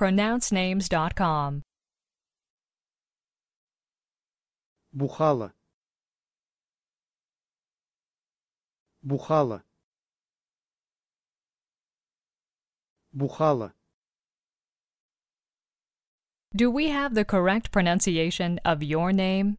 pronouncenames.com. Buchala. Buchala. Buchala. Do we have the correct pronunciation of your name?